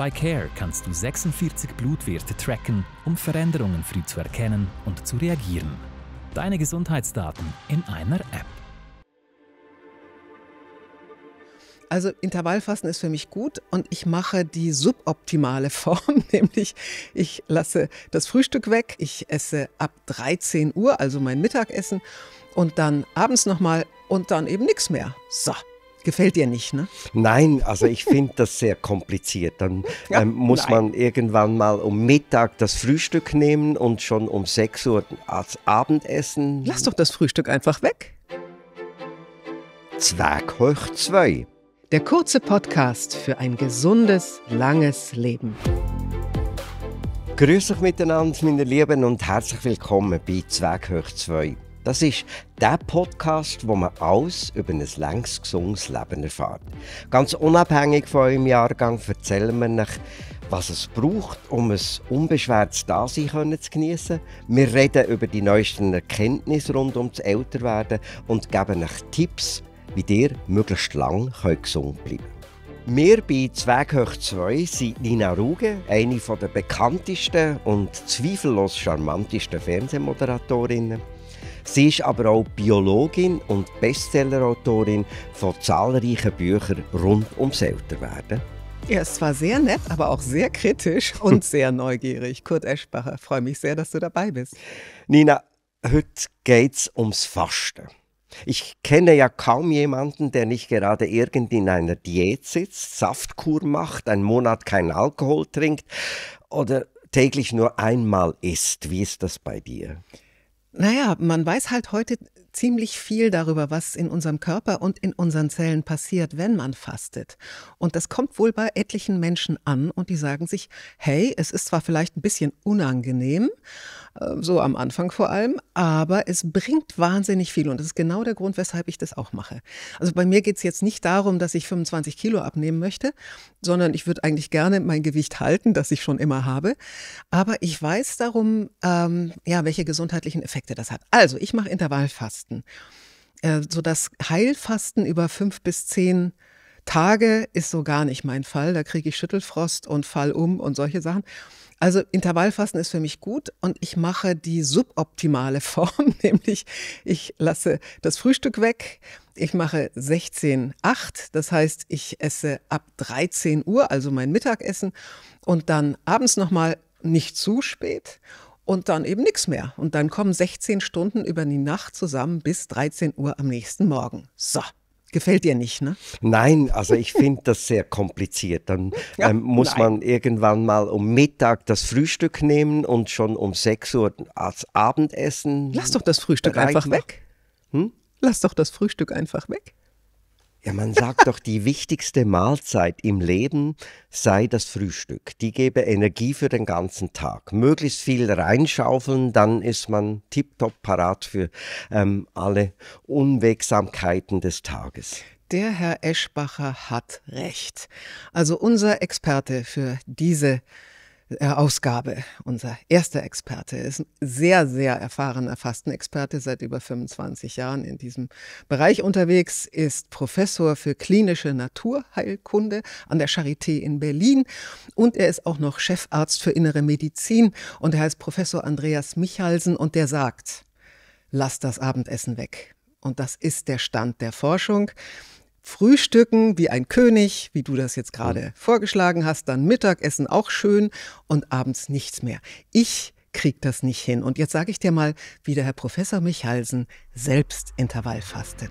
Bei CARE kannst du 46 Blutwerte tracken, um Veränderungen früh zu erkennen und zu reagieren. Deine Gesundheitsdaten in einer App. Also Intervallfasten ist für mich gut und ich mache die suboptimale Form, nämlich ich lasse das Frühstück weg, ich esse ab 13 Uhr, also mein Mittagessen und dann abends nochmal und dann eben nichts mehr. So, gefällt dir nicht, ne? Nein, also ich finde das sehr kompliziert. Dann ja, ähm, muss nein. man irgendwann mal um Mittag das Frühstück nehmen und schon um 6 Uhr als Abendessen. Lass doch das Frühstück einfach weg. Zwerghoch 2. Der kurze Podcast für ein gesundes, langes Leben. Grüß euch miteinander, meine Lieben, und herzlich willkommen bei Zwerghoch 2. Das ist der Podcast, wo man alles über ein längst gesundes Leben erfährt. Ganz unabhängig von eurem Jahrgang erzählen wir euch, was es braucht, um ein unbeschwertes Dasein zu genießen. Wir reden über die neuesten Erkenntnisse rund ums Älterwerden und geben euch Tipps, wie ihr möglichst lang gesund bleiben könnt. Wir bei Zweighoch 2 sind Nina Ruge, eine der bekanntesten und zweifellos charmantesten Fernsehmoderatorinnen. Sie ist aber auch Biologin und Bestsellerautorin von zahlreichen Büchern rund ums Älterwerden. Ja, es war sehr nett, aber auch sehr kritisch und sehr neugierig. Kurt Eschbacher, freue mich sehr, dass du dabei bist. Nina, heute geht es ums Fasten. Ich kenne ja kaum jemanden, der nicht gerade irgend in einer Diät sitzt, Saftkur macht, einen Monat keinen Alkohol trinkt oder täglich nur einmal isst. Wie ist das bei dir? Naja, man weiß halt heute ziemlich viel darüber, was in unserem Körper und in unseren Zellen passiert, wenn man fastet. Und das kommt wohl bei etlichen Menschen an und die sagen sich, hey, es ist zwar vielleicht ein bisschen unangenehm, äh, so am Anfang vor allem, aber es bringt wahnsinnig viel und das ist genau der Grund, weshalb ich das auch mache. Also bei mir geht es jetzt nicht darum, dass ich 25 Kilo abnehmen möchte, sondern ich würde eigentlich gerne mein Gewicht halten, das ich schon immer habe, aber ich weiß darum, ähm, ja, welche gesundheitlichen Effekte das hat. Also ich mache Intervallfasten, äh, sodass Heilfasten über fünf bis zehn Tage ist so gar nicht mein Fall. Da kriege ich Schüttelfrost und fall um und solche Sachen. Also Intervallfasten ist für mich gut und ich mache die suboptimale Form, nämlich ich lasse das Frühstück weg. Ich mache 16:8, das heißt, ich esse ab 13 Uhr, also mein Mittagessen und dann abends nochmal nicht zu spät und dann eben nichts mehr und dann kommen 16 Stunden über die Nacht zusammen bis 13 Uhr am nächsten Morgen. So gefällt dir nicht, ne? Nein, also ich finde das sehr kompliziert. Dann ja, ähm, muss nein. man irgendwann mal um Mittag das Frühstück nehmen und schon um 6 Uhr als Abendessen. Lass doch das Frühstück einfach weg. Hm? Lass doch das Frühstück einfach weg. Ja, man sagt doch, die wichtigste Mahlzeit im Leben sei das Frühstück. Die gebe Energie für den ganzen Tag. Möglichst viel reinschaufeln, dann ist man tiptop parat für ähm, alle Unwegsamkeiten des Tages. Der Herr Eschbacher hat recht. Also unser Experte für diese äh, Ausgabe. Unser erster Experte ist ein sehr, sehr erfahrener Fastenexperte, seit über 25 Jahren in diesem Bereich unterwegs, ist Professor für klinische Naturheilkunde an der Charité in Berlin und er ist auch noch Chefarzt für innere Medizin und er heißt Professor Andreas Michalsen und der sagt, lass das Abendessen weg. Und das ist der Stand der Forschung. Frühstücken wie ein König, wie du das jetzt gerade mhm. vorgeschlagen hast, dann Mittagessen auch schön und abends nichts mehr. Ich kriege das nicht hin. Und jetzt sage ich dir mal, wie der Herr Professor Michalsen selbst Intervall fastet.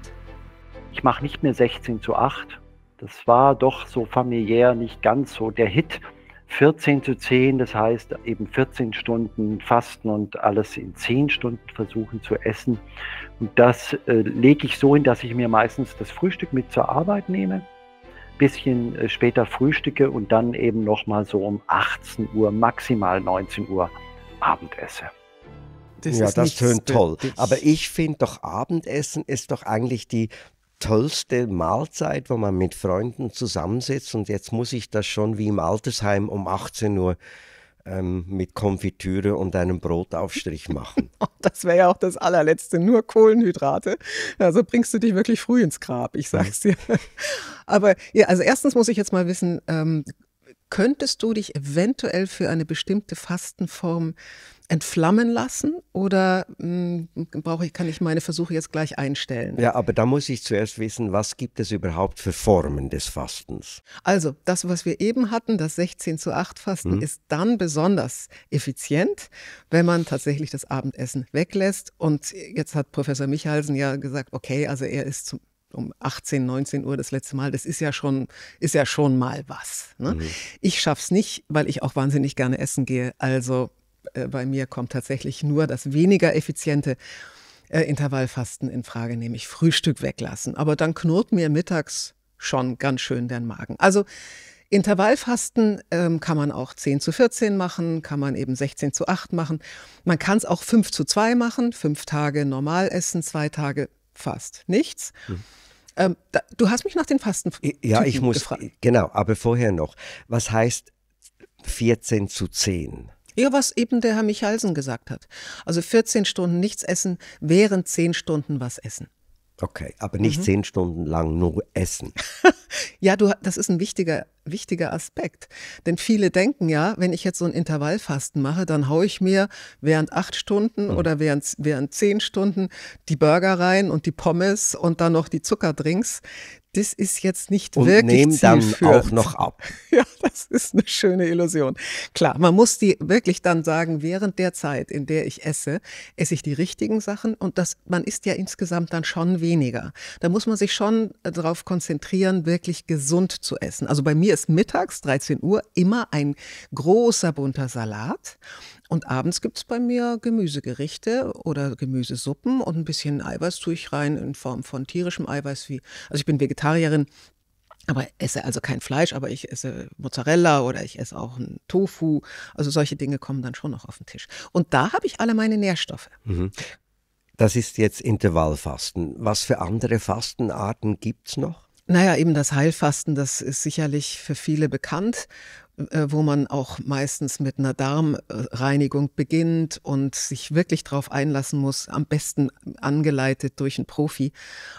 Ich mache nicht mehr 16 zu 8. Das war doch so familiär nicht ganz so der Hit. 14 zu 10, das heißt eben 14 Stunden fasten und alles in 10 Stunden versuchen zu essen. Und das äh, lege ich so hin, dass ich mir meistens das Frühstück mit zur Arbeit nehme, bisschen äh, später frühstücke und dann eben nochmal so um 18 Uhr, maximal 19 Uhr Abend esse. Das ja, das tönt toll. Aber ich finde doch, Abendessen ist doch eigentlich die tollste Mahlzeit, wo man mit Freunden zusammensitzt. Und jetzt muss ich das schon wie im Altersheim um 18 Uhr ähm, mit Konfitüre und einem Brotaufstrich machen. Oh, das wäre ja auch das allerletzte, nur Kohlenhydrate. Also bringst du dich wirklich früh ins Grab, ich sag's dir. Aber ja, also erstens muss ich jetzt mal wissen, ähm, könntest du dich eventuell für eine bestimmte Fastenform entflammen lassen oder hm, brauche ich, kann ich meine Versuche jetzt gleich einstellen? Ja, aber da muss ich zuerst wissen, was gibt es überhaupt für Formen des Fastens? Also, das, was wir eben hatten, das 16 zu 8 Fasten, hm. ist dann besonders effizient, wenn man tatsächlich das Abendessen weglässt. Und jetzt hat Professor Michalsen ja gesagt, okay, also er ist zum, um 18, 19 Uhr das letzte Mal. Das ist ja schon, ist ja schon mal was. Ne? Mhm. Ich schaff's nicht, weil ich auch wahnsinnig gerne essen gehe. Also äh, bei mir kommt tatsächlich nur das weniger effiziente äh, Intervallfasten in Frage, nämlich Frühstück weglassen. Aber dann knurrt mir mittags schon ganz schön der Magen. Also Intervallfasten ähm, kann man auch 10 zu 14 machen, kann man eben 16 zu 8 machen. Man kann es auch 5 zu 2 machen, 5 Tage normal essen, 2 Tage fast nichts. Mhm. Ähm, da, du hast mich nach den Fasten Ja, ich muss, gefragt. genau, aber vorher noch. Was heißt 14 zu 10? Ja, was eben der Herr Michalsen gesagt hat. Also 14 Stunden nichts essen, während 10 Stunden was essen. Okay, aber nicht mhm. zehn Stunden lang nur essen. ja, du, das ist ein wichtiger, wichtiger Aspekt. Denn viele denken ja, wenn ich jetzt so ein Intervallfasten mache, dann haue ich mir während 8 Stunden mhm. oder während, während zehn Stunden die Burger rein und die Pommes und dann noch die Zuckerdrinks das ist jetzt nicht und wirklich nehmen zielführend. dann auch noch ab. Ja, das ist eine schöne Illusion. Klar, man muss die wirklich dann sagen, während der Zeit, in der ich esse, esse ich die richtigen Sachen und das, man isst ja insgesamt dann schon weniger. Da muss man sich schon äh, darauf konzentrieren, wirklich gesund zu essen. Also bei mir ist mittags, 13 Uhr, immer ein großer bunter Salat und abends gibt es bei mir Gemüsegerichte oder Gemüsesuppen und ein bisschen Eiweiß tue ich rein in Form von tierischem Eiweiß wie. Also ich bin Vegetarierin, aber esse also kein Fleisch, aber ich esse Mozzarella oder ich esse auch einen Tofu. Also solche Dinge kommen dann schon noch auf den Tisch. Und da habe ich alle meine Nährstoffe. Mhm. Das ist jetzt Intervallfasten. Was für andere Fastenarten gibt es noch? Naja, eben das Heilfasten, das ist sicherlich für viele bekannt. Äh, wo man auch meistens mit einer Darmreinigung beginnt und sich wirklich darauf einlassen muss, am besten angeleitet durch einen Profi,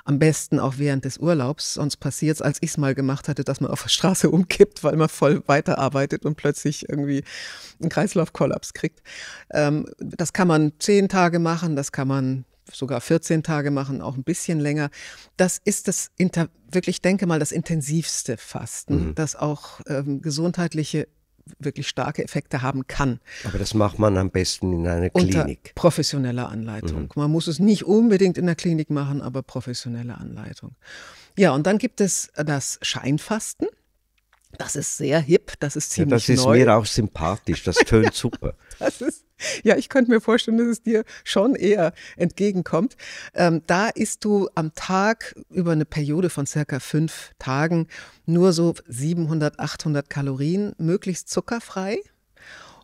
am besten auch während des Urlaubs. Sonst passiert es, als ich es mal gemacht hatte, dass man auf der Straße umkippt, weil man voll weiterarbeitet und plötzlich irgendwie einen Kreislaufkollaps kriegt. Ähm, das kann man zehn Tage machen, das kann man sogar 14 Tage machen, auch ein bisschen länger. Das ist das, Inter wirklich denke mal, das intensivste Fasten, ne? mhm. das auch ähm, gesundheitliche wirklich starke Effekte haben kann. Aber das macht man am besten in einer Unter Klinik. Professioneller Anleitung. Mhm. Man muss es nicht unbedingt in der Klinik machen, aber professionelle Anleitung. Ja, und dann gibt es das Scheinfasten. Das ist sehr hip, das ist ziemlich ja, das ist neu. mir auch sympathisch, das tönt super. das ist, ja, ich könnte mir vorstellen, dass es dir schon eher entgegenkommt. Ähm, da isst du am Tag über eine Periode von circa fünf Tagen nur so 700, 800 Kalorien, möglichst zuckerfrei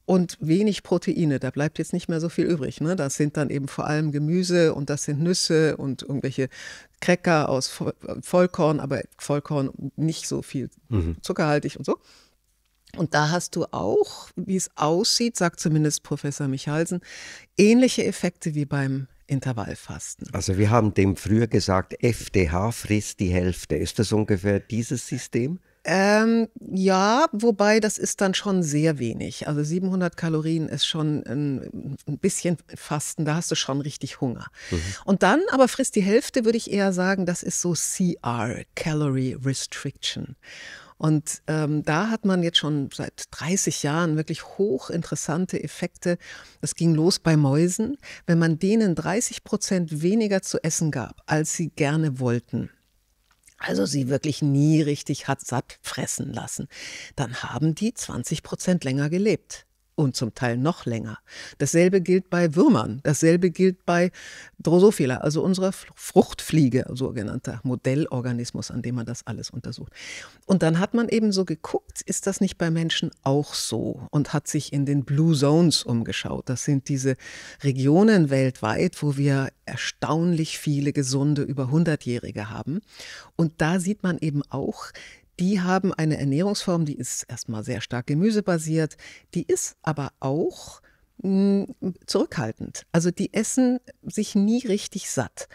und wenig Proteine. Da bleibt jetzt nicht mehr so viel übrig. Ne? Das sind dann eben vor allem Gemüse und das sind Nüsse und irgendwelche Cracker aus Vollkorn, aber Vollkorn nicht so viel mhm. zuckerhaltig und so. Und da hast du auch, wie es aussieht, sagt zumindest Professor Michalsen, ähnliche Effekte wie beim Intervallfasten. Also wir haben dem früher gesagt, FDH frisst die Hälfte. Ist das ungefähr dieses System? Ähm, ja, wobei das ist dann schon sehr wenig. Also 700 Kalorien ist schon ein, ähm, ein bisschen Fasten, da hast du schon richtig Hunger. Mhm. Und dann aber frisst die Hälfte, würde ich eher sagen, das ist so CR, Calorie Restriction. Und ähm, da hat man jetzt schon seit 30 Jahren wirklich hochinteressante Effekte. Das ging los bei Mäusen. Wenn man denen 30 Prozent weniger zu essen gab, als sie gerne wollten, also sie wirklich nie richtig hat satt fressen lassen. Dann haben die 20 Prozent länger gelebt und zum Teil noch länger. Dasselbe gilt bei Würmern, dasselbe gilt bei Drosophila, also unserer Fruchtfliege, sogenannter Modellorganismus, an dem man das alles untersucht. Und dann hat man eben so geguckt, ist das nicht bei Menschen auch so und hat sich in den Blue Zones umgeschaut. Das sind diese Regionen weltweit, wo wir erstaunlich viele gesunde über 100-Jährige haben. Und da sieht man eben auch, die haben eine Ernährungsform, die ist erstmal sehr stark gemüsebasiert, die ist aber auch hm, zurückhaltend. Also die essen sich nie richtig satt.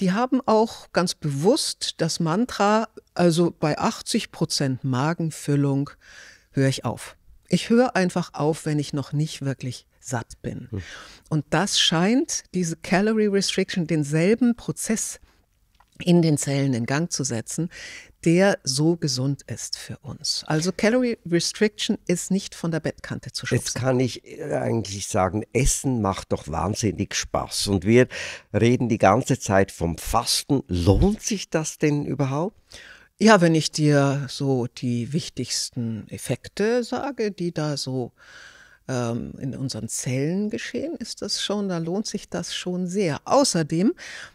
Die haben auch ganz bewusst das Mantra, also bei 80 Prozent Magenfüllung höre ich auf. Ich höre einfach auf, wenn ich noch nicht wirklich satt bin. Hm. Und das scheint diese Calorie Restriction denselben Prozess in den Zellen in Gang zu setzen, der so gesund ist für uns. Also Calorie Restriction ist nicht von der Bettkante zu schützen. Jetzt kann ich äh, eigentlich sagen, Essen macht doch wahnsinnig Spaß. Und wir reden die ganze Zeit vom Fasten. Lohnt sich das denn überhaupt? Ja, wenn ich dir so die wichtigsten Effekte sage, die da so ähm, in unseren Zellen geschehen, ist das schon, da lohnt sich das schon sehr. Außerdem,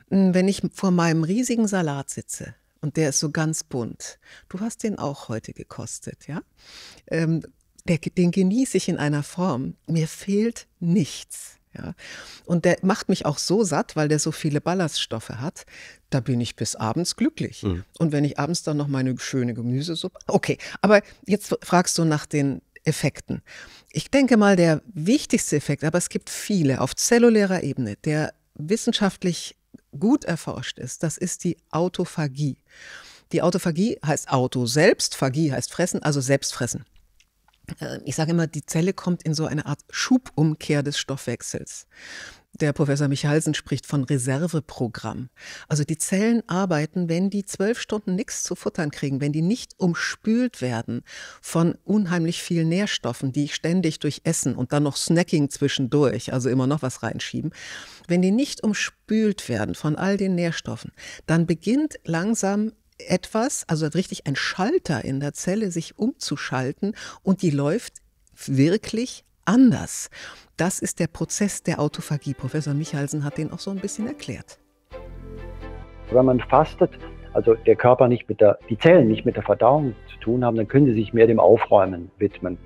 wenn ich vor meinem riesigen Salat sitze, und der ist so ganz bunt. Du hast den auch heute gekostet, ja? Ähm, der, den genieße ich in einer Form. Mir fehlt nichts. Ja. Und der macht mich auch so satt, weil der so viele Ballaststoffe hat. Da bin ich bis abends glücklich. Mhm. Und wenn ich abends dann noch meine schöne Gemüsesuppe. Okay, aber jetzt fragst du nach den Effekten. Ich denke mal, der wichtigste Effekt, aber es gibt viele auf zellulärer Ebene, der wissenschaftlich gut erforscht ist, das ist die Autophagie. Die Autophagie heißt Auto selbst, Phagie heißt fressen, also selbstfressen. Äh, ich sage immer, die Zelle kommt in so eine Art Schubumkehr des Stoffwechsels. Der Professor Michalsen spricht von Reserveprogramm. Also die Zellen arbeiten, wenn die zwölf Stunden nichts zu futtern kriegen, wenn die nicht umspült werden von unheimlich vielen Nährstoffen, die ständig durch Essen und dann noch Snacking zwischendurch, also immer noch was reinschieben, wenn die nicht umspült werden von all den Nährstoffen, dann beginnt langsam etwas, also richtig ein Schalter in der Zelle sich umzuschalten und die läuft wirklich anders. Das ist der Prozess der Autophagie. Professor Michalsen hat den auch so ein bisschen erklärt. Wenn man fastet, also der Körper nicht mit der, die Zellen nicht mit der Verdauung zu tun haben, dann können sie sich mehr dem Aufräumen widmen.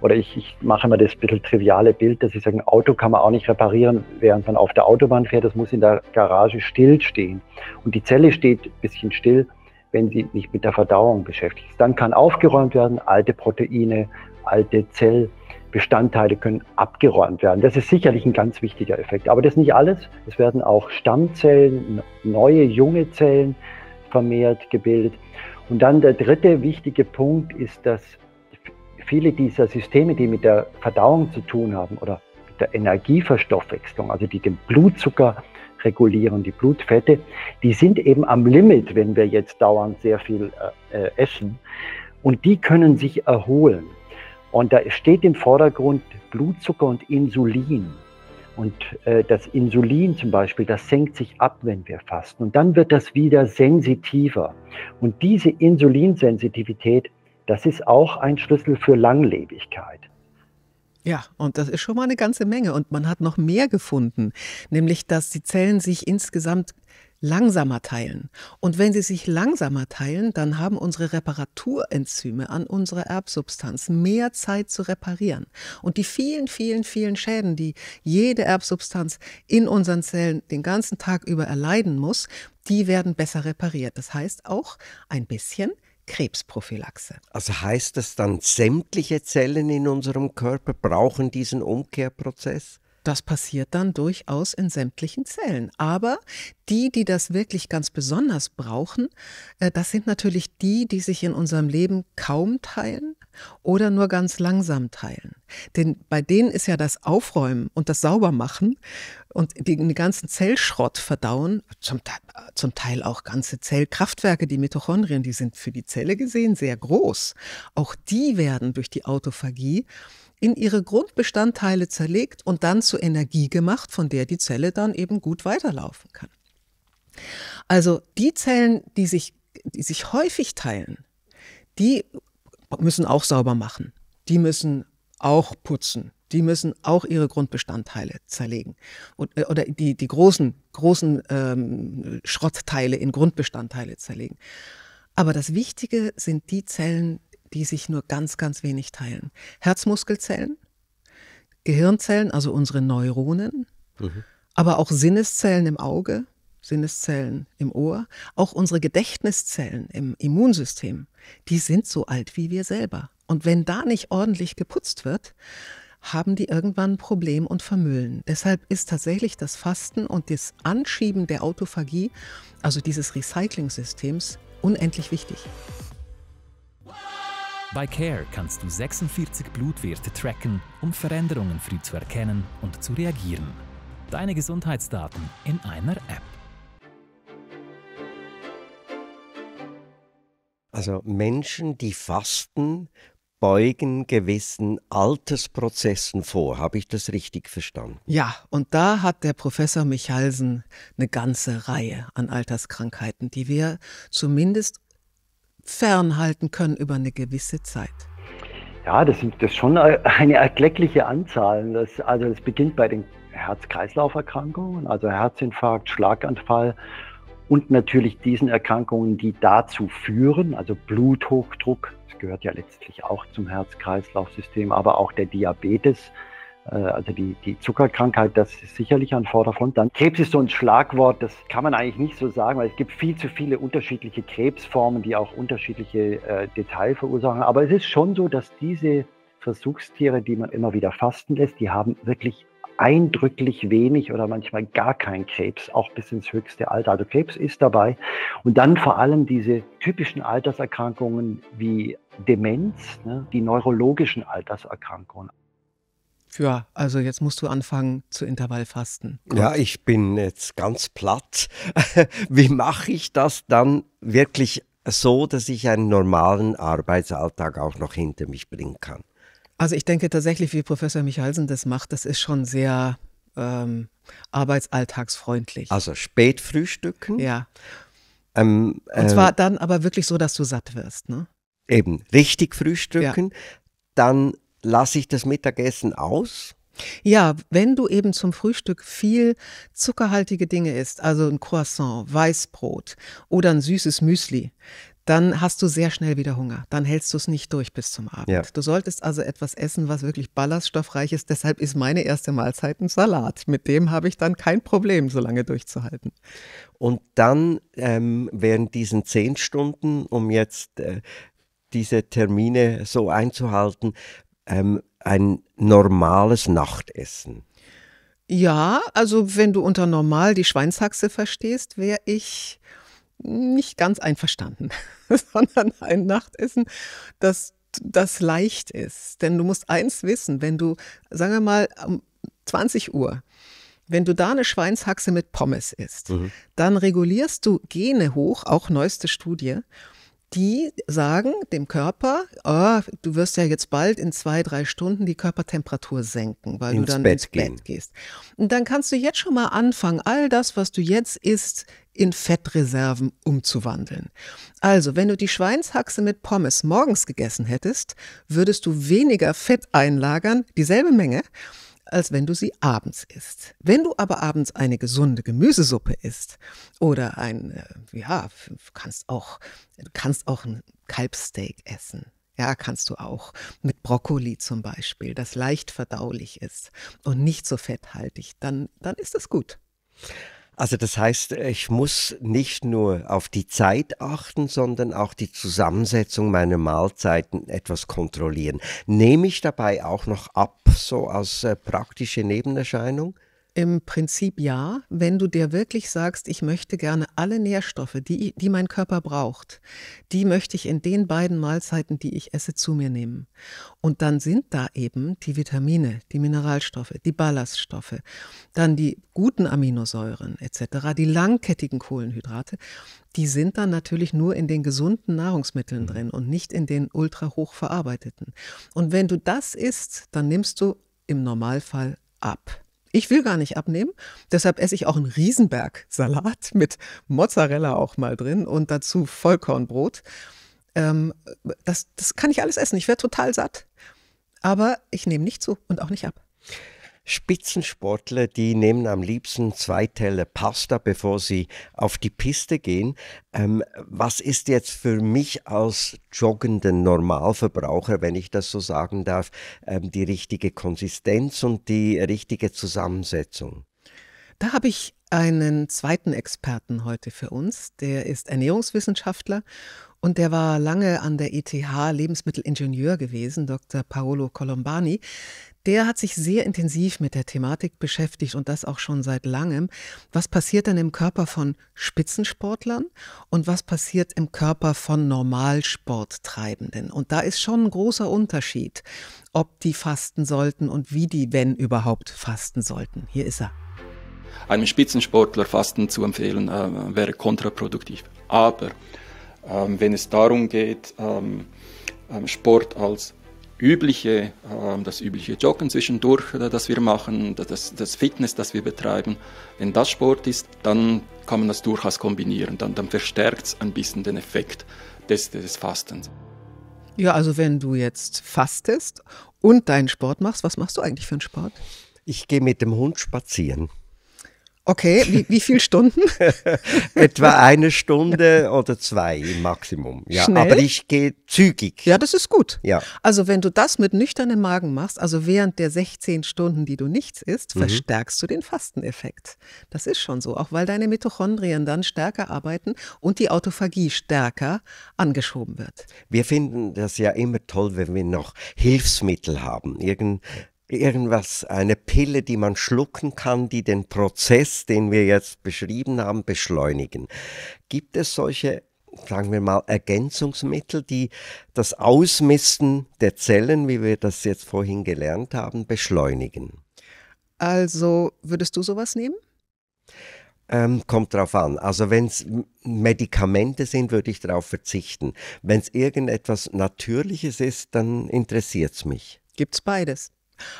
Oder ich, ich mache immer das bisschen triviale Bild, dass ich sage, ein Auto kann man auch nicht reparieren, während man auf der Autobahn fährt, das muss in der Garage stillstehen. Und die Zelle steht ein bisschen still, wenn sie nicht mit der Verdauung beschäftigt ist. Dann kann aufgeräumt werden, alte Proteine, alte Zell. Bestandteile können abgeräumt werden. Das ist sicherlich ein ganz wichtiger Effekt. Aber das ist nicht alles. Es werden auch Stammzellen, neue, junge Zellen vermehrt gebildet. Und dann der dritte wichtige Punkt ist, dass viele dieser Systeme, die mit der Verdauung zu tun haben oder mit der Energieverstoffwechslung, also die den Blutzucker regulieren, die Blutfette, die sind eben am Limit, wenn wir jetzt dauernd sehr viel äh, äh essen. Und die können sich erholen. Und da steht im Vordergrund Blutzucker und Insulin. Und äh, das Insulin zum Beispiel, das senkt sich ab, wenn wir fasten. Und dann wird das wieder sensitiver. Und diese Insulinsensitivität, das ist auch ein Schlüssel für Langlebigkeit. Ja, und das ist schon mal eine ganze Menge. Und man hat noch mehr gefunden, nämlich dass die Zellen sich insgesamt langsamer teilen. Und wenn sie sich langsamer teilen, dann haben unsere Reparaturenzyme an unserer Erbsubstanz mehr Zeit zu reparieren. Und die vielen, vielen, vielen Schäden, die jede Erbsubstanz in unseren Zellen den ganzen Tag über erleiden muss, die werden besser repariert. Das heißt auch ein bisschen Krebsprophylaxe. Also heißt das dann, sämtliche Zellen in unserem Körper brauchen diesen Umkehrprozess? Das passiert dann durchaus in sämtlichen Zellen. Aber die, die das wirklich ganz besonders brauchen, äh, das sind natürlich die, die sich in unserem Leben kaum teilen oder nur ganz langsam teilen. Denn bei denen ist ja das Aufräumen und das Saubermachen und den ganzen Zellschrott verdauen, zum, zum Teil auch ganze Zellkraftwerke, die Mitochondrien, die sind für die Zelle gesehen sehr groß. Auch die werden durch die Autophagie in ihre Grundbestandteile zerlegt und dann zu Energie gemacht, von der die Zelle dann eben gut weiterlaufen kann. Also die Zellen, die sich, die sich häufig teilen, die müssen auch sauber machen. Die müssen auch putzen. Die müssen auch ihre Grundbestandteile zerlegen. Und, äh, oder die, die großen, großen ähm, Schrottteile in Grundbestandteile zerlegen. Aber das Wichtige sind die Zellen, die sich nur ganz, ganz wenig teilen. Herzmuskelzellen, Gehirnzellen, also unsere Neuronen, mhm. aber auch Sinneszellen im Auge, Sinneszellen im Ohr, auch unsere Gedächtniszellen im Immunsystem, die sind so alt wie wir selber. Und wenn da nicht ordentlich geputzt wird, haben die irgendwann ein Problem und vermüllen. Deshalb ist tatsächlich das Fasten und das Anschieben der Autophagie, also dieses Recycling-Systems, unendlich wichtig. Bei CARE kannst du 46 Blutwerte tracken, um Veränderungen früh zu erkennen und zu reagieren. Deine Gesundheitsdaten in einer App. Also Menschen, die fasten, beugen gewissen Altersprozessen vor. Habe ich das richtig verstanden? Ja, und da hat der Professor Michalsen eine ganze Reihe an Alterskrankheiten, die wir zumindest fernhalten können über eine gewisse Zeit. Ja, das sind das schon eine erkleckliche Anzahl. Das, also es beginnt bei den Herz-Kreislauf-Erkrankungen, also Herzinfarkt, Schlaganfall, und natürlich diesen Erkrankungen, die dazu führen, also Bluthochdruck, das gehört ja letztlich auch zum Herz-Kreislauf-System, aber auch der Diabetes, äh, also die, die Zuckerkrankheit, das ist sicherlich an Vorderfront. Dann Krebs ist so ein Schlagwort, das kann man eigentlich nicht so sagen, weil es gibt viel zu viele unterschiedliche Krebsformen, die auch unterschiedliche äh, Detail verursachen. Aber es ist schon so, dass diese Versuchstiere, die man immer wieder fasten lässt, die haben wirklich eindrücklich wenig oder manchmal gar kein Krebs, auch bis ins höchste Alter. Also Krebs ist dabei. Und dann vor allem diese typischen Alterserkrankungen wie Demenz, ne, die neurologischen Alterserkrankungen. Ja, also jetzt musst du anfangen zu Intervallfasten. Ja, ich bin jetzt ganz platt. Wie mache ich das dann wirklich so, dass ich einen normalen Arbeitsalltag auch noch hinter mich bringen kann? Also ich denke tatsächlich, wie Professor Michalsen das macht, das ist schon sehr ähm, arbeitsalltagsfreundlich. Also spät frühstücken. Ja. Ähm, äh, Und zwar dann aber wirklich so, dass du satt wirst. Ne? Eben, richtig frühstücken. Ja. Dann lasse ich das Mittagessen aus. Ja, wenn du eben zum Frühstück viel zuckerhaltige Dinge isst, also ein Croissant, Weißbrot oder ein süßes Müsli, dann hast du sehr schnell wieder Hunger. Dann hältst du es nicht durch bis zum Abend. Ja. Du solltest also etwas essen, was wirklich ballaststoffreich ist. Deshalb ist meine erste Mahlzeit ein Salat. Mit dem habe ich dann kein Problem, so lange durchzuhalten. Und dann ähm, während diesen zehn Stunden, um jetzt äh, diese Termine so einzuhalten, ähm, ein normales Nachtessen. Ja, also wenn du unter normal die Schweinshaxe verstehst, wäre ich nicht ganz einverstanden, sondern ein Nachtessen, das das leicht ist. Denn du musst eins wissen, wenn du, sagen wir mal, um 20 Uhr, wenn du da eine Schweinshaxe mit Pommes isst, mhm. dann regulierst du Gene hoch, auch neueste Studie, die sagen dem Körper, oh, du wirst ja jetzt bald in zwei, drei Stunden die Körpertemperatur senken, weil ins du dann Bett ins gehen. Bett gehst. Und dann kannst du jetzt schon mal anfangen, all das, was du jetzt isst, in Fettreserven umzuwandeln. Also, wenn du die Schweinshaxe mit Pommes morgens gegessen hättest, würdest du weniger Fett einlagern, dieselbe Menge, als wenn du sie abends isst. Wenn du aber abends eine gesunde Gemüsesuppe isst oder ein, äh, ja, kannst auch, kannst auch ein Kalbsteak essen. Ja, kannst du auch mit Brokkoli zum Beispiel, das leicht verdaulich ist und nicht so fetthaltig, dann, dann ist das gut. Also das heißt, ich muss nicht nur auf die Zeit achten, sondern auch die Zusammensetzung meiner Mahlzeiten etwas kontrollieren. Nehme ich dabei auch noch ab, so als äh, praktische Nebenerscheinung? Im Prinzip ja, wenn du dir wirklich sagst, ich möchte gerne alle Nährstoffe, die, die mein Körper braucht, die möchte ich in den beiden Mahlzeiten, die ich esse, zu mir nehmen. Und dann sind da eben die Vitamine, die Mineralstoffe, die Ballaststoffe, dann die guten Aminosäuren etc., die langkettigen Kohlenhydrate, die sind dann natürlich nur in den gesunden Nahrungsmitteln mhm. drin und nicht in den ultrahoch verarbeiteten. Und wenn du das isst, dann nimmst du im Normalfall ab. Ich will gar nicht abnehmen, deshalb esse ich auch einen Riesenberg-Salat mit Mozzarella auch mal drin und dazu Vollkornbrot. Ähm, das, das kann ich alles essen. Ich werde total satt, aber ich nehme nicht zu und auch nicht ab. Spitzensportler, die nehmen am liebsten zwei Teller Pasta, bevor sie auf die Piste gehen. Ähm, was ist jetzt für mich als joggenden Normalverbraucher, wenn ich das so sagen darf, ähm, die richtige Konsistenz und die richtige Zusammensetzung? Da habe ich einen zweiten Experten heute für uns. Der ist Ernährungswissenschaftler und der war lange an der ETH Lebensmittelingenieur gewesen, Dr. Paolo Colombani der hat sich sehr intensiv mit der Thematik beschäftigt und das auch schon seit langem. Was passiert denn im Körper von Spitzensportlern und was passiert im Körper von Normalsporttreibenden? Und da ist schon ein großer Unterschied, ob die fasten sollten und wie die, wenn überhaupt, fasten sollten. Hier ist er. Einem Spitzensportler Fasten zu empfehlen, äh, wäre kontraproduktiv. Aber ähm, wenn es darum geht, ähm, ähm Sport als übliche, ähm, das übliche Joggen zwischendurch, äh, das wir machen, das, das Fitness, das wir betreiben, wenn das Sport ist, dann kann man das durchaus kombinieren. Dann, dann verstärkt es ein bisschen den Effekt des, des Fastens. Ja, also wenn du jetzt fastest und deinen Sport machst, was machst du eigentlich für einen Sport? Ich gehe mit dem Hund spazieren. Okay, wie, wie viele Stunden? Etwa eine Stunde oder zwei im Maximum. Ja, Schnell? aber ich gehe zügig. Ja, das ist gut. Ja. Also wenn du das mit nüchternem Magen machst, also während der 16 Stunden, die du nichts isst, mhm. verstärkst du den Fasteneffekt. Das ist schon so, auch weil deine Mitochondrien dann stärker arbeiten und die Autophagie stärker angeschoben wird. Wir finden das ja immer toll, wenn wir noch Hilfsmittel haben, Irgend, irgendwas, eine Pille, die man schlucken kann, die den Prozess, den wir jetzt beschrieben haben, beschleunigen. Gibt es solche, sagen wir mal, Ergänzungsmittel, die das Ausmisten der Zellen, wie wir das jetzt vorhin gelernt haben, beschleunigen? Also würdest du sowas nehmen? Ähm, kommt drauf an. Also wenn es Medikamente sind, würde ich darauf verzichten. Wenn es irgendetwas Natürliches ist, dann interessiert es mich. Gibt es beides?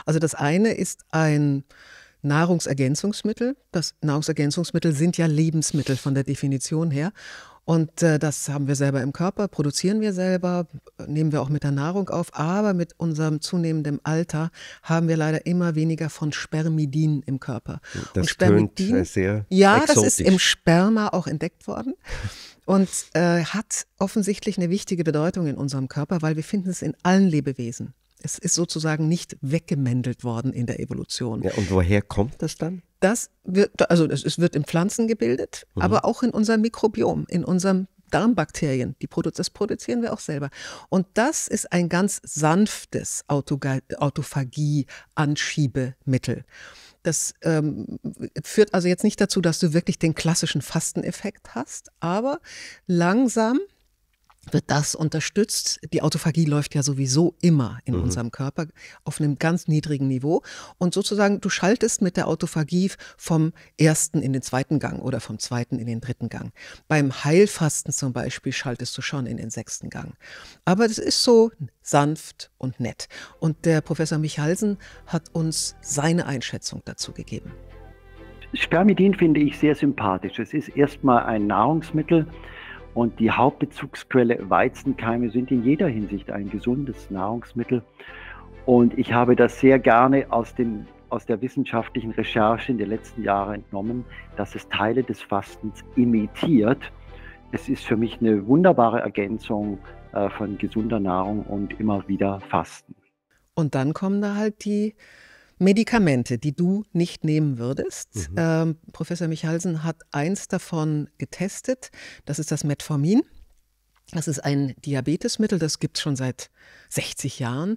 Also das eine ist ein Nahrungsergänzungsmittel. Das Nahrungsergänzungsmittel sind ja Lebensmittel von der Definition her. Und äh, das haben wir selber im Körper, produzieren wir selber, nehmen wir auch mit der Nahrung auf. Aber mit unserem zunehmenden Alter haben wir leider immer weniger von Spermidin im Körper. Das Und Spermidin, tönt sehr ja, exotisch. das ist im Sperma auch entdeckt worden. und äh, hat offensichtlich eine wichtige Bedeutung in unserem Körper, weil wir finden es in allen Lebewesen. Es ist sozusagen nicht weggemendelt worden in der Evolution. Ja, und woher kommt das dann? Das wird, also es wird in Pflanzen gebildet, mhm. aber auch in unserem Mikrobiom, in unserem Darmbakterien. Die produ das produzieren wir auch selber. Und das ist ein ganz sanftes Autophagie-Anschiebemittel. Das ähm, führt also jetzt nicht dazu, dass du wirklich den klassischen Fasteneffekt hast, aber langsam wird das unterstützt. Die Autophagie läuft ja sowieso immer in mhm. unserem Körper auf einem ganz niedrigen Niveau. Und sozusagen, du schaltest mit der Autophagie vom ersten in den zweiten Gang oder vom zweiten in den dritten Gang. Beim Heilfasten zum Beispiel schaltest du schon in den sechsten Gang. Aber das ist so sanft und nett. Und der Professor Michalsen hat uns seine Einschätzung dazu gegeben. Spermidin finde ich sehr sympathisch. Es ist erstmal ein Nahrungsmittel, und die Hauptbezugsquelle Weizenkeime sind in jeder Hinsicht ein gesundes Nahrungsmittel. Und ich habe das sehr gerne aus, den, aus der wissenschaftlichen Recherche in den letzten Jahren entnommen, dass es Teile des Fastens imitiert. Es ist für mich eine wunderbare Ergänzung äh, von gesunder Nahrung und immer wieder Fasten. Und dann kommen da halt die Medikamente, die du nicht nehmen würdest. Mhm. Ähm, Professor Michalsen hat eins davon getestet. Das ist das Metformin. Das ist ein Diabetesmittel, das gibt es schon seit 60 Jahren.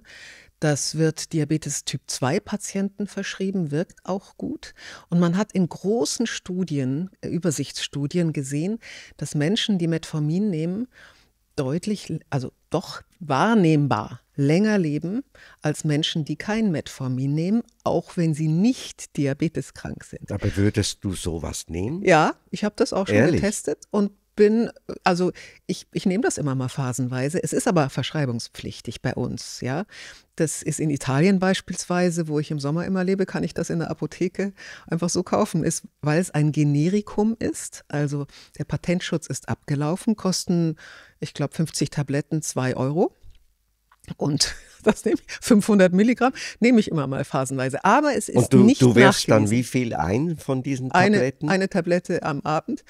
Das wird Diabetes Typ 2 Patienten verschrieben, wirkt auch gut. Und man hat in großen Studien, äh, Übersichtsstudien gesehen, dass Menschen, die Metformin nehmen, deutlich, also doch wahrnehmbar länger leben als Menschen, die kein Metformin nehmen, auch wenn sie nicht diabeteskrank sind. Aber würdest du sowas nehmen? Ja, ich habe das auch schon Ehrlich? getestet und bin, also ich, ich nehme das immer mal phasenweise. Es ist aber verschreibungspflichtig bei uns, ja. Das ist in Italien beispielsweise, wo ich im Sommer immer lebe, kann ich das in der Apotheke einfach so kaufen, ist, weil es ein Generikum ist. Also der Patentschutz ist abgelaufen, kosten, ich glaube, 50 Tabletten 2 Euro. Und das nehme ich, 500 Milligramm nehme ich immer mal phasenweise. Aber es ist Und du, nicht du wirfst dann wie viel ein von diesen Tabletten? Eine, eine Tablette am Abend.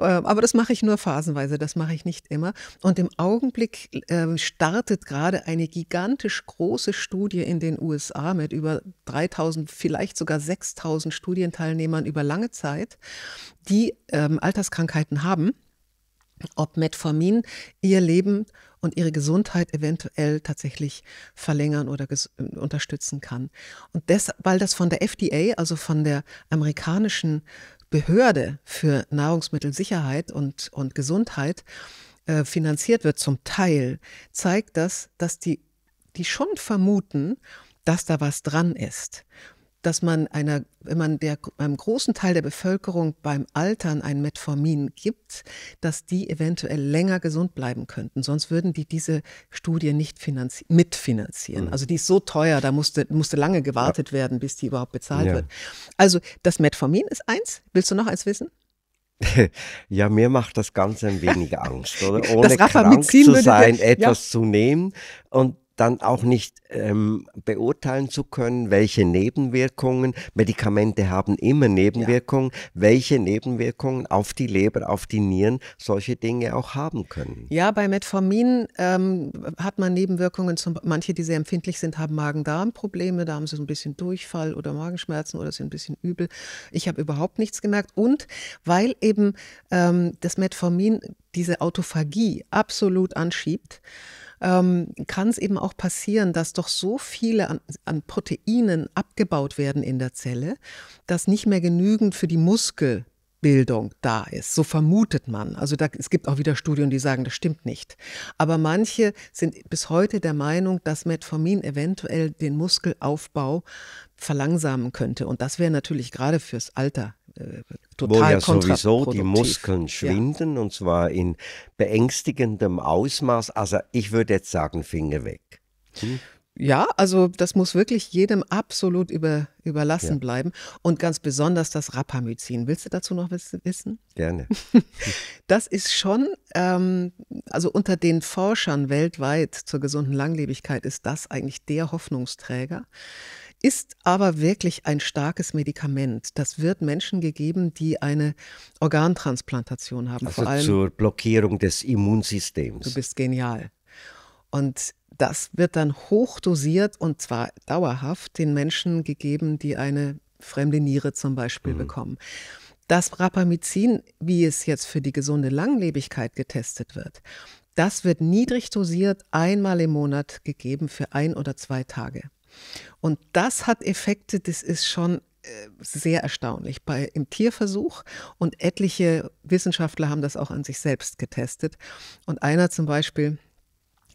Ähm, aber das mache ich nur phasenweise, das mache ich nicht immer. Und im Augenblick ähm, startet gerade eine gigantisch große Studie in den USA mit über 3000, vielleicht sogar 6000 Studienteilnehmern über lange Zeit, die ähm, Alterskrankheiten haben, ob Metformin ihr Leben und ihre Gesundheit eventuell tatsächlich verlängern oder äh, unterstützen kann. Und das, weil das von der FDA, also von der amerikanischen Behörde für Nahrungsmittelsicherheit und, und Gesundheit äh, finanziert wird, zum Teil, zeigt das, dass die, die schon vermuten, dass da was dran ist dass man einer, wenn man der, einem großen Teil der Bevölkerung beim Altern ein Metformin gibt, dass die eventuell länger gesund bleiben könnten. Sonst würden die diese Studie nicht finanzi mitfinanzieren. Mhm. Also die ist so teuer, da musste, musste lange gewartet ja. werden, bis die überhaupt bezahlt ja. wird. Also das Metformin ist eins. Willst du noch eins wissen? Ja, mir macht das Ganze ein wenig Angst, oder? Ohne krank zu sein, würde, etwas ja. zu nehmen. Und dann auch nicht ähm, beurteilen zu können, welche Nebenwirkungen, Medikamente haben immer Nebenwirkungen, ja. welche Nebenwirkungen auf die Leber, auf die Nieren solche Dinge auch haben können. Ja, bei Metformin ähm, hat man Nebenwirkungen, zum, manche, die sehr empfindlich sind, haben Magen-Darm-Probleme, da haben sie so ein bisschen Durchfall oder Magenschmerzen oder sind ein bisschen übel. Ich habe überhaupt nichts gemerkt und weil eben ähm, das Metformin diese Autophagie absolut anschiebt, ähm, kann es eben auch passieren, dass doch so viele an, an Proteinen abgebaut werden in der Zelle, dass nicht mehr genügend für die Muskel Bildung da ist. So vermutet man. Also da, es gibt auch wieder Studien, die sagen, das stimmt nicht. Aber manche sind bis heute der Meinung, dass Metformin eventuell den Muskelaufbau verlangsamen könnte. Und das wäre natürlich gerade fürs Alter total Wo ja sowieso die Muskeln schwinden ja. und zwar in beängstigendem Ausmaß. Also ich würde jetzt sagen, Finger weg. Hm? Ja, also das muss wirklich jedem absolut über, überlassen ja. bleiben. Und ganz besonders das Rapamycin. Willst du dazu noch wissen? Gerne. Das ist schon, ähm, also unter den Forschern weltweit zur gesunden Langlebigkeit ist das eigentlich der Hoffnungsträger ist aber wirklich ein starkes Medikament. Das wird Menschen gegeben, die eine Organtransplantation haben. Also vor allem, zur Blockierung des Immunsystems. Du bist genial. Und das wird dann hochdosiert und zwar dauerhaft den Menschen gegeben, die eine fremde Niere zum Beispiel mhm. bekommen. Das Rapamycin, wie es jetzt für die gesunde Langlebigkeit getestet wird, das wird niedrig dosiert einmal im Monat gegeben für ein oder zwei Tage. Und das hat Effekte, das ist schon äh, sehr erstaunlich bei, im Tierversuch und etliche Wissenschaftler haben das auch an sich selbst getestet. Und einer zum Beispiel,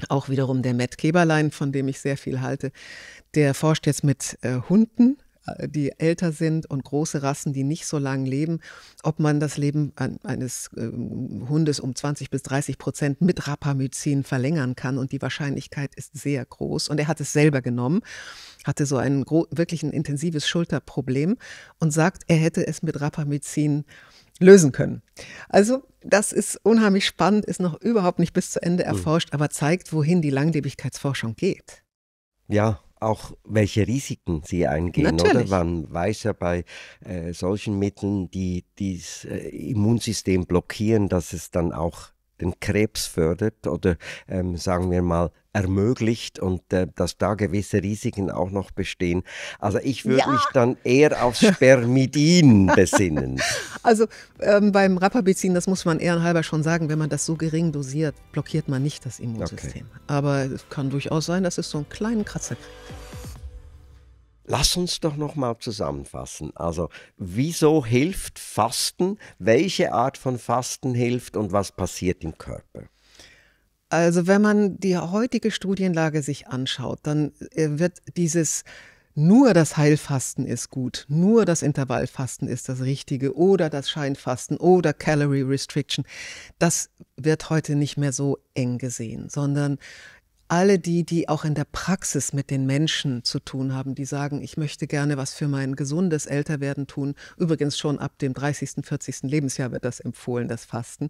auch wiederum der Matt Keberlein, von dem ich sehr viel halte, der forscht jetzt mit äh, Hunden äh, die älter sind und große Rassen, die nicht so lang leben, ob man das Leben eines ähm, Hundes um 20 bis 30 Prozent mit Rapamycin verlängern kann. Und die Wahrscheinlichkeit ist sehr groß. Und er hat es selber genommen, hatte so ein wirklich ein intensives Schulterproblem und sagt, er hätte es mit Rapamycin lösen können. Also das ist unheimlich spannend, ist noch überhaupt nicht bis zu Ende hm. erforscht, mhm. aber zeigt, wohin die Langlebigkeitsforschung geht. Ja, auch, welche Risiken sie eingehen, Natürlich. oder? Man weiß ja bei äh, solchen Mitteln, die das äh, Immunsystem blockieren, dass es dann auch den Krebs fördert oder ähm, sagen wir mal ermöglicht und äh, dass da gewisse Risiken auch noch bestehen. Also ich würde ja. mich dann eher aufs Spermidin besinnen. Also ähm, beim Rapabizin, das muss man ehrenhalber schon sagen, wenn man das so gering dosiert, blockiert man nicht das Immunsystem. Okay. Aber es kann durchaus sein, dass es so einen kleinen Kratzer kriegt. Lass uns doch noch mal zusammenfassen. Also, wieso hilft Fasten? Welche Art von Fasten hilft und was passiert im Körper? Also, wenn man die heutige Studienlage sich anschaut, dann äh, wird dieses nur das Heilfasten ist gut, nur das Intervallfasten ist das Richtige oder das Scheinfasten oder Calorie Restriction, das wird heute nicht mehr so eng gesehen, sondern alle die, die auch in der Praxis mit den Menschen zu tun haben, die sagen, ich möchte gerne was für mein gesundes Älterwerden tun. Übrigens schon ab dem 30., 40. Lebensjahr wird das empfohlen, das Fasten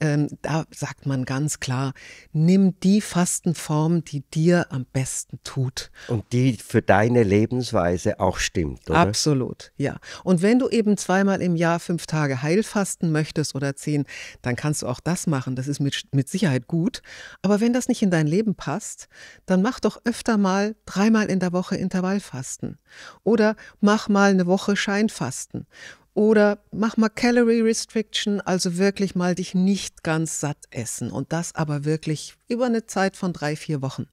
ähm, da sagt man ganz klar, nimm die Fastenform, die dir am besten tut. Und die für deine Lebensweise auch stimmt, oder? Absolut, ja. Und wenn du eben zweimal im Jahr fünf Tage Heilfasten möchtest oder zehn, dann kannst du auch das machen. Das ist mit, mit Sicherheit gut. Aber wenn das nicht in dein Leben passt, dann mach doch öfter mal dreimal in der Woche Intervallfasten. Oder mach mal eine Woche Scheinfasten. Oder mach mal Calorie Restriction, also wirklich mal dich nicht ganz satt essen und das aber wirklich über eine Zeit von drei, vier Wochen.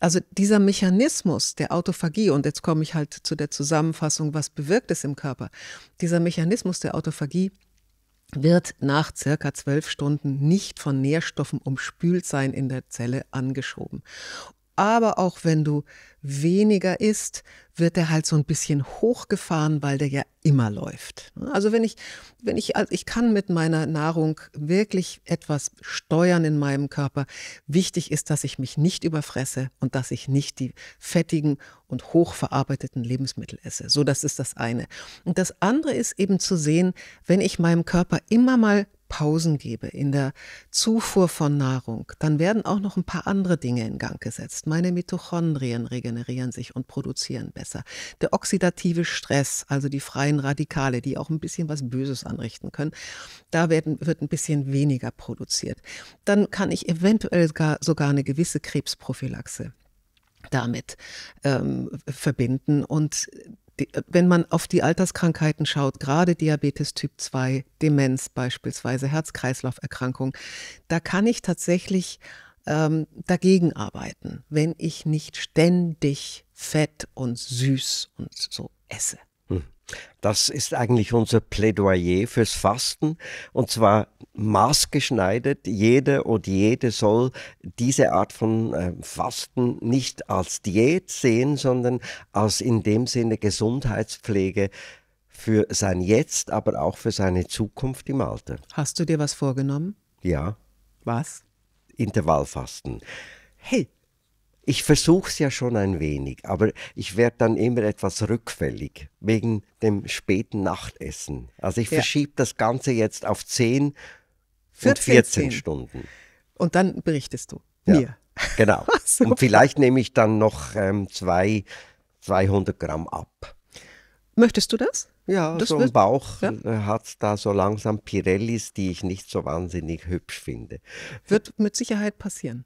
Also dieser Mechanismus der Autophagie, und jetzt komme ich halt zu der Zusammenfassung, was bewirkt es im Körper, dieser Mechanismus der Autophagie wird nach circa zwölf Stunden nicht von Nährstoffen umspült sein in der Zelle angeschoben. Aber auch wenn du weniger isst, wird der halt so ein bisschen hochgefahren, weil der ja immer läuft. Also wenn ich, wenn ich, also ich kann mit meiner Nahrung wirklich etwas steuern in meinem Körper. Wichtig ist, dass ich mich nicht überfresse und dass ich nicht die fettigen und hochverarbeiteten Lebensmittel esse. So, das ist das eine. Und das andere ist eben zu sehen, wenn ich meinem Körper immer mal Pausen gebe in der Zufuhr von Nahrung, dann werden auch noch ein paar andere Dinge in Gang gesetzt. Meine Mitochondrien regenerieren sich und produzieren besser. Der oxidative Stress, also die freien Radikale, die auch ein bisschen was Böses anrichten können, da werden, wird ein bisschen weniger produziert. Dann kann ich eventuell gar, sogar eine gewisse Krebsprophylaxe damit ähm, verbinden und die, wenn man auf die Alterskrankheiten schaut, gerade Diabetes Typ 2, Demenz beispielsweise, Herz-Kreislauf-Erkrankung, da kann ich tatsächlich ähm, dagegen arbeiten, wenn ich nicht ständig fett und süß und so esse. Das ist eigentlich unser Plädoyer fürs Fasten und zwar maßgeschneidert. Jede und jede soll diese Art von äh, Fasten nicht als Diät sehen, sondern als in dem Sinne Gesundheitspflege für sein Jetzt, aber auch für seine Zukunft im Alter. Hast du dir was vorgenommen? Ja. Was? Intervallfasten. Hey, ich versuche es ja schon ein wenig, aber ich werde dann immer etwas rückfällig wegen dem späten Nachtessen. Also ich ja. verschiebe das Ganze jetzt auf 10 für 14 Stunden. Und dann berichtest du ja, mir. Genau. so. Und vielleicht nehme ich dann noch ähm, zwei, 200 Gramm ab. Möchtest du das? Ja, das so ein Bauch ja? Äh, hat da so langsam Pirellis, die ich nicht so wahnsinnig hübsch finde. Wird mit Sicherheit passieren.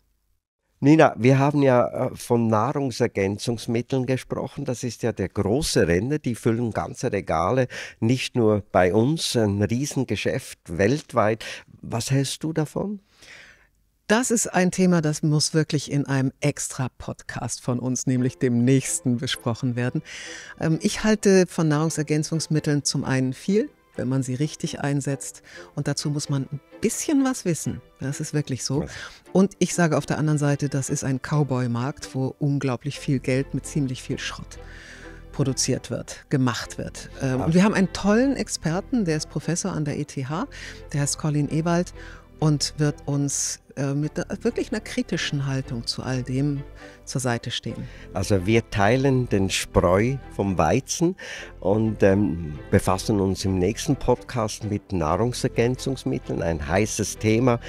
Nina, wir haben ja äh, von Nahrungsergänzungsmitteln gesprochen. Das ist ja der große Renner. Die füllen ganze Regale, nicht nur bei uns, ein Riesengeschäft weltweit. Was hältst du davon? Das ist ein Thema, das muss wirklich in einem extra Podcast von uns, nämlich dem nächsten, besprochen werden. Ähm, ich halte von Nahrungsergänzungsmitteln zum einen viel, wenn man sie richtig einsetzt. Und dazu muss man ein bisschen was wissen. Das ist wirklich so. Und ich sage auf der anderen Seite, das ist ein Cowboy-Markt, wo unglaublich viel Geld mit ziemlich viel Schrott produziert wird, gemacht wird. Ähm, und wir haben einen tollen Experten, der ist Professor an der ETH, der heißt Colin Ewald und wird uns äh, mit wirklich einer kritischen Haltung zu all dem zur Seite stehen. Also wir teilen den Spreu vom Weizen und ähm, befassen uns im nächsten Podcast mit Nahrungsergänzungsmitteln, ein heißes Thema.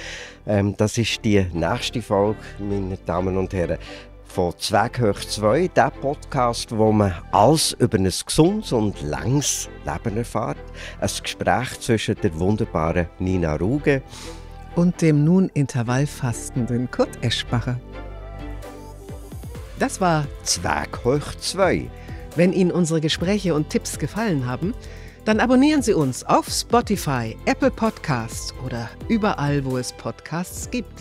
Ähm, das ist die nächste Folge, meine Damen und Herren von Zweig 2, der Podcast, wo man alles über ein gesundes und langes Leben erfährt. Ein Gespräch zwischen der wunderbaren Nina Ruge und dem nun intervallfastenden Kurt Eschbacher. Das war Zwerghoch 2. Wenn Ihnen unsere Gespräche und Tipps gefallen haben, dann abonnieren Sie uns auf Spotify, Apple Podcasts oder überall, wo es Podcasts gibt.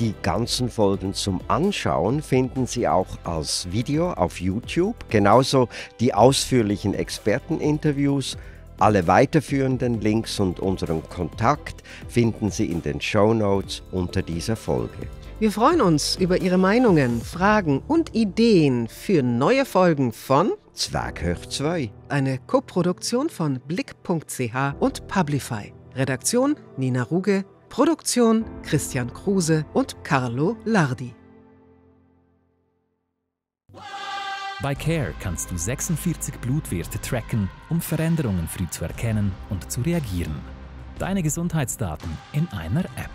Die ganzen Folgen zum Anschauen finden Sie auch als Video auf YouTube, genauso die ausführlichen Experteninterviews alle weiterführenden Links und unseren Kontakt finden Sie in den Show Notes unter dieser Folge. Wir freuen uns über Ihre Meinungen, Fragen und Ideen für neue Folgen von Zwerghör 2. Eine Koproduktion von Blick.ch und Publify. Redaktion Nina Ruge, Produktion Christian Kruse und Carlo Lardi. Bei CARE kannst du 46 Blutwerte tracken, um Veränderungen früh zu erkennen und zu reagieren. Deine Gesundheitsdaten in einer App.